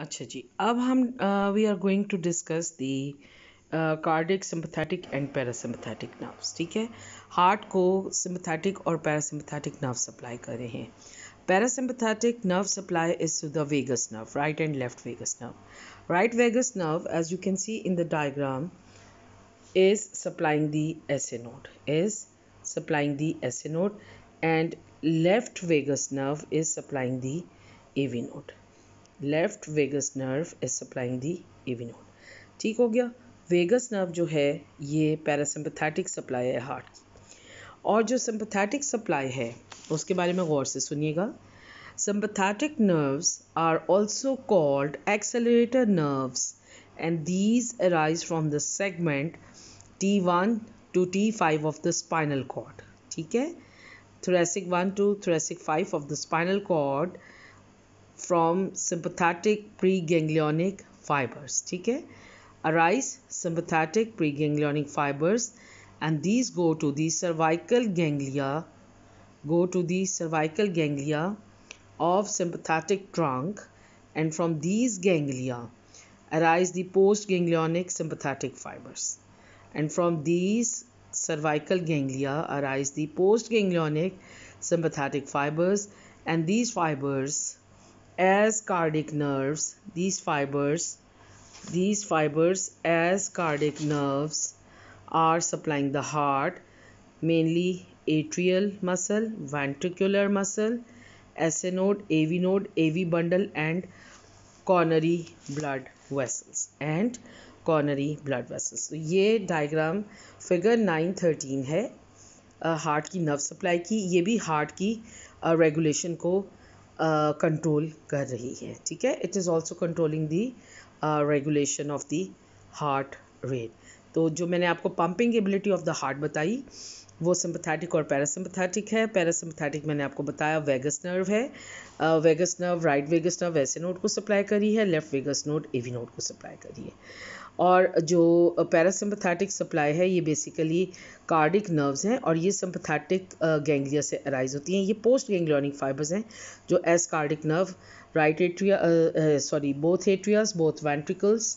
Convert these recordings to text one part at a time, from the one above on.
अच्छा जी अब हम we are going to discuss the cardiac sympathetic and parasympathetic nerves ठीक है हार्ट को सिंपथेटिक और पैरासिम्पथेटिक नर्व सप्लाई कर रहे हैं parasympathetic nerve supply is the vagus nerve right and left vagus nerve right vagus nerve as you can see in the diagram is supplying the SA node is supplying the SA node and left vagus nerve is supplying the A V node left vagus nerve is supplying the AV node ठीक हो गया vagus nerve जो है ये पैरासिम्पथैटिक supply है heart की और जो सिम्पथैटिक सप्लाई है उसके बारे में गौर से सुनिएगा sympathetic nerves are also called accelerator nerves and these arise from the segment T one to T five of the spinal cord ठीक है thoracic one to thoracic five of the spinal cord From sympathetic preganglionic fibers fibres arise sympathetic preganglionic fibers and these go to the cervical ganglia go to the cervical ganglia of sympathetic trunk and from these ganglia arise the postganglionic sympathetic fibers and from these cervical ganglia arise the postganglionic sympathetic fibers and these fibers as cardiac nerves these fibers these fibers as cardiac nerves are supplying the heart mainly atrial muscle ventricular muscle SA node AV node AV bundle and coronary blood vessels and coronary blood vessels so ye diagram figure 913 है heart की nerve supply की ये भी heart की regulation को control कर रही है ठीक है it is also controlling the regulation of the heart rate तो जो मैंने आपको pumping ability of the heart बताई वो सिंपथेटिक और पैरासिम्पथेटिक है पैरासिम्पथेटिक मैंने आपको बताया वेगस नर्व है vagus nerve right vagus nerve वैसे नोट को सप्लाई करी है left vagus node AV node को सप्लाई करी है और जो पैरासिम्पथैटिक सप्लाई है ये बेसिकली कार्डिक नर्व्स हैं और ये सिम्पथैटिक गैंग्लिया से अराइज होती हैं ये पोस्ट गैंग्लियोनिक फाइबर्स हैं जो as cardiac nerve right atria sorry both atrias both ventricles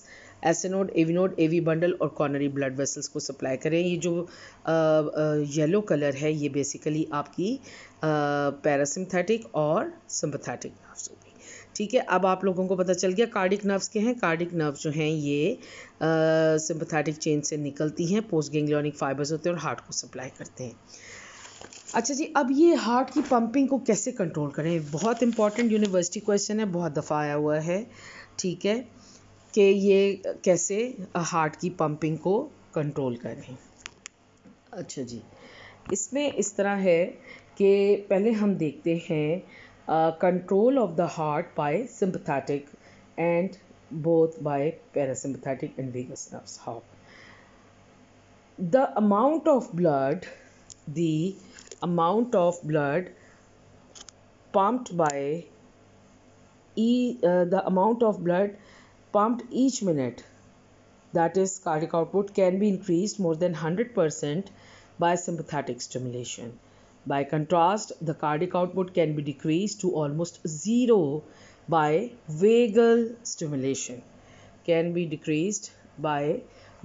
SA node AV node AV bundle और कॉर्नरी ब्लड वेसल्स को सप्लाई करें ये जो येलो कलर है ये बेसिकली आपकी पैरासिम्थेटिक और सिम्पथेटिक नर्व्स होगी ठीक है अब आप लोगों को पता चल गया कार्डिक नर्व्स के हैं कार्डिक नर्व्स जो हैं ये सिम्पथेटिक चेन से निकलती हैं पोस्ट गेंग्लोनिक फाइबर्स होते हैं और हार्ट को सप्लाई करते हैं अच्छा जी अब ये हार्ट की पंपिंग को कैसे कंट्रोल करें बहुत इंपॉर्टेंट यूनिवर्सिटी क्वेश्चन है बहुत दफ़ा आया हुआ है ठीक है कि ये कैसे हार्ट की पंपिंग को कंट्रोल करें अच्छा जी इसमें इस तरह है कि पहले हम देखते हैं control of the heart by sympathetic and both by parasympathetic and vagus the amount of blood the amount of blood pumped by ई the amount of blood pumped each minute. That is, cardiac output can be increased more than 100% by sympathetic stimulation. By contrast, the cardiac output can be decreased to almost zero by vagal stimulation. Can be decreased by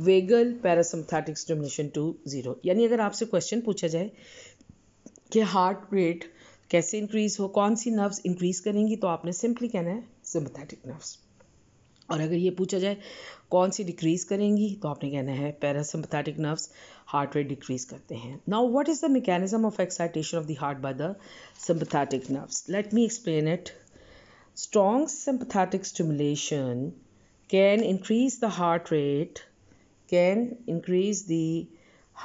vagal parasympathetic stimulation to zero यानी अगर आपसे question पूछा जाए कि heart rate कैसे increase हो कौन सी nerves increase करेंगी तो आपने सिंपली कहना है सिम्पथेटिक नर्व्स और अगर ये पूछा जाए कौन सी डिक्रीज करेंगी तो आपने कहना है parasympathetic nerves heart rate decrease करते हैं now what is the mechanism of excitation of the heart by the sympathetic nerves let me explain it strong sympathetic stimulation can increase the heart rate can increase the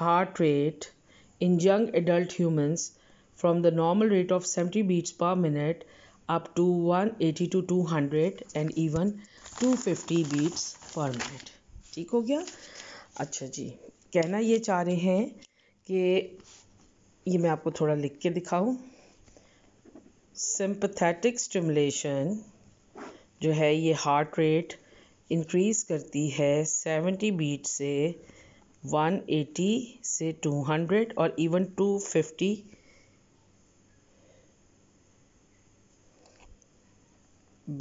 heart rate in young adult humans from the normal rate of seventy beats per minute up to 180 to 200 and even 250 beats per minute ठीक हो गया अच्छा जी कहना ये चाह रहे हैं कि ये मैं आपको थोड़ा लिख के दिखाऊं सिंपथेटिक स्टिमुलेशन जो है ये हार्ट रेट इंक्रीज़ करती है 70 बीट से 180 से 200 और इवन 250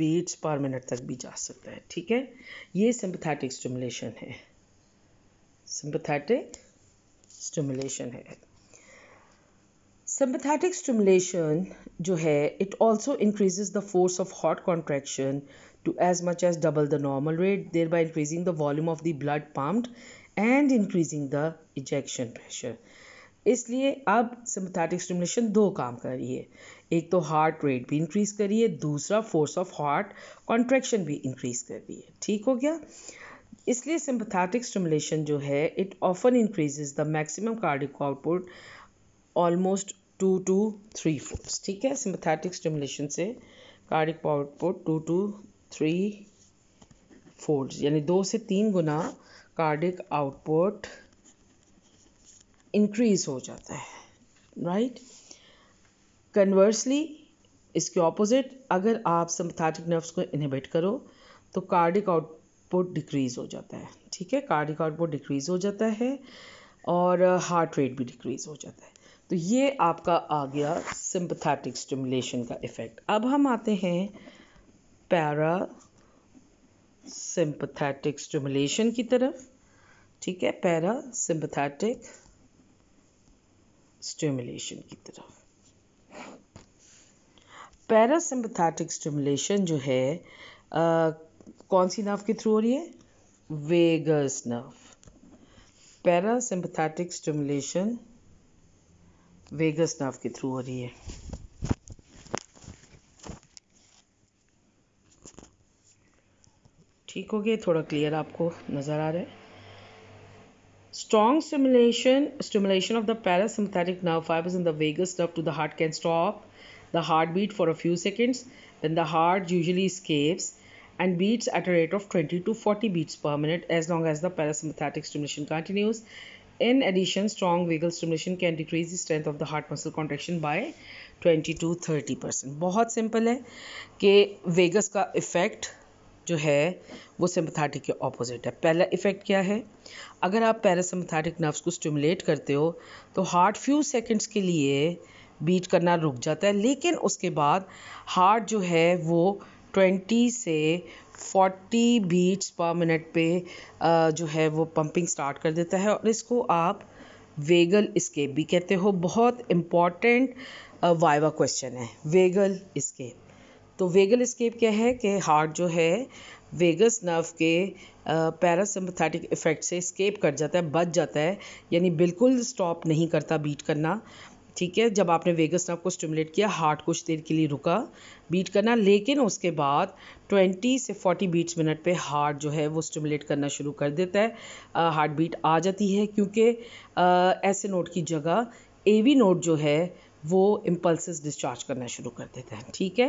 बीट्स पर मिनट तक भी जा सकता है ठीक है ये सिंपथैटिक स्टिमुलेशन है सिंपथैटिक स्टिमुलेशन है सिंपथैटिक स्टिमुलेशन जो है it also increases the force of heart contraction to as much as double the normal rate thereby increasing the volume of the blood pumped and increasing the ejection pressure इसलिए अब सिम्पथैटिक stimulation दो काम कर रही है एक तो heart rate भी इंक्रीज कर रही है दूसरा फोर्स ऑफ हार्ट कॉन्ट्रैक्शन भी इंक्रीज कर रही है ठीक हो गया इसलिए सिम्पथैटिक स्टिमुलेशन जो है it often increases the maximum cardiac output almost two to three folds ठीक है सिम्पथैटिक स्टिमुलेशन से cardiac output two to three folds यानी दो से तीन गुना कार्डिक आउटपुट इंक्रीज हो जाता है राइट कन्वर्सली इसके ऑपोजिट अगर आप सिंपथैटिक नर्व्स को इनहिबिट करो तो कार्डिक आउटपुट डिक्रीज हो जाता है ठीक है कार्डिक आउटपुट डिक्रीज हो जाता है और हार्ट uh, रेट भी डिक्रीज हो जाता है तो ये आपका आ गया सिंपथैटिक स्टिमुलेशन का इफेक्ट अब हम आते हैं पैरा सिंपथैटिक स्टिमुलेशन की तरफ ठीक है पैरा सिंपथैटिक स्टिमुलेशन की तरफ पैरासिम्पथैटिक स्टिमुलेशन जो है आ, कौन सी नर्व के थ्रू हो रही है vagus nerve parasympathetic stimulation vagus nerve के थ्रू हो रही है ठीक हो गया थोड़ा क्लियर आपको नज़र आ रहा है Strong stimulation, stimulation of the parasympathetic nerve fibers in the vagus nerve to the heart can stop the heartbeat for a few seconds. Then the heart usually escapes and beats at a rate of 20 to 40 beats per minute as long as the parasympathetic stimulation continues. In addition, strong vagal stimulation can decrease the strength of the heart muscle contraction by 20 to 30 percent. बहुत simple है कि vagus का effect. जो है वो सिम्पथैटिक के opposite है पहला इफ़ेक्ट क्या है अगर आप पैरासिम्पथेटिक नर्व्स को स्टिमुलेट करते हो तो हार्ट फ्यू सेकंड्स के लिए बीट करना रुक जाता है लेकिन उसके बाद हार्ट जो है वो 20 से 40 बीट्स पर मिनट पे जो है वो पंपिंग स्टार्ट कर देता है और इसको आप वेगल स्केप भी कहते हो बहुत इम्पॉर्टेंट वाइवा क्वेश्चन है वेगल स्केप तो वेगल स्केप क्या है कि हार्ट जो है वेगस नर्व के पैरासिम्पथेटिक इफ़ेक्ट से स्केप कर जाता है बच जाता है यानी बिल्कुल स्टॉप नहीं करता बीट करना ठीक है जब आपने वेगस नर्व को स्टिमुलेट किया हार्ट कुछ देर के लिए रुका बीट करना लेकिन उसके बाद 20 से 40 बीट्स मिनट पे हार्ट जो है वो स्टिमुलेट करना शुरू कर देता है हार्ट बीट आ जाती है क्योंकि ऐसे नोट की जगह ए वी नोट जो है वो इम्पल्स डिस्चार्ज करना शुरू कर देते हैं ठीक है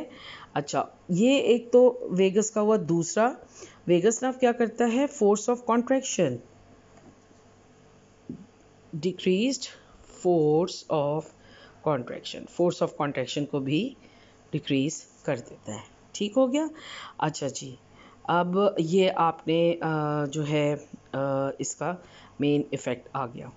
अच्छा ये एक तो वेगस का हुआ दूसरा वेगस नाव क्या करता है force of contraction decrease force of contraction force of contraction को भी डिक्रीज कर देता है ठीक हो गया अच्छा जी अब ये आपने जो है इसका मेन इफ़ेक्ट आ गया